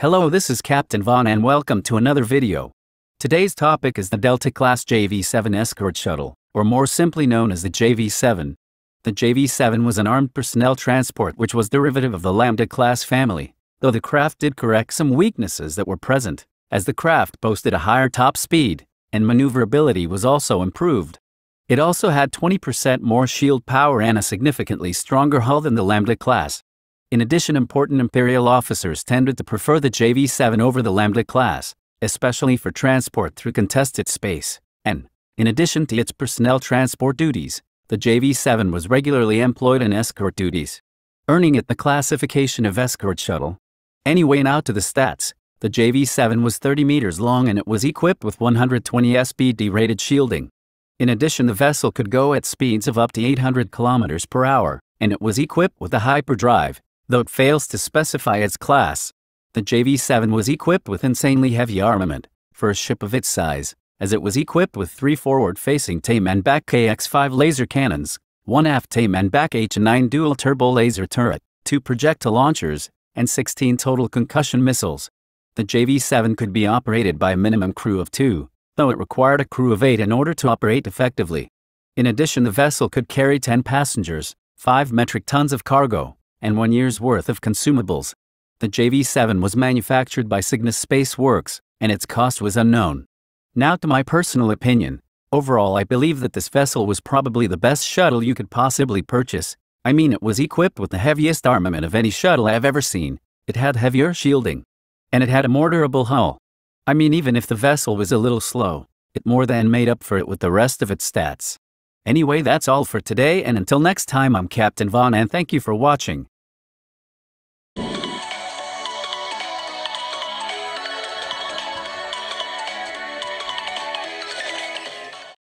Hello this is Captain Von and welcome to another video. Today's topic is the Delta Class JV-7 Escort Shuttle, or more simply known as the JV-7. The JV-7 was an armed personnel transport which was derivative of the Lambda class family, though the craft did correct some weaknesses that were present, as the craft boasted a higher top speed, and maneuverability was also improved. It also had 20% more shield power and a significantly stronger hull than the Lambda class. In addition, important Imperial officers tended to prefer the JV-7 over the Lambda class, especially for transport through contested space. And, in addition to its personnel transport duties, the JV-7 was regularly employed in escort duties, earning it the classification of escort shuttle. Anyway, now to the stats. The JV-7 was 30 meters long and it was equipped with 120 SBD rated shielding, in addition, the vessel could go at speeds of up to 800 kilometers per hour, and it was equipped with a hyperdrive, though it fails to specify its class. The JV-7 was equipped with insanely heavy armament, for a ship of its size, as it was equipped with three forward-facing TAM and back KX-5 laser cannons, one aft TAM and back H-9 dual turbo laser turret, two projectile launchers, and 16 total concussion missiles. The JV-7 could be operated by a minimum crew of two, though it required a crew of eight in order to operate effectively. In addition, the vessel could carry 10 passengers, 5 metric tons of cargo, and one year's worth of consumables. The JV 7 was manufactured by Cygnus Space Works, and its cost was unknown. Now, to my personal opinion, overall, I believe that this vessel was probably the best shuttle you could possibly purchase. I mean, it was equipped with the heaviest armament of any shuttle I have ever seen, it had heavier shielding, and it had a mortarable hull. I mean, even if the vessel was a little slow, it more than made up for it with the rest of its stats. Anyway, that's all for today, and until next time, I'm Captain Vaughn, and thank you for watching.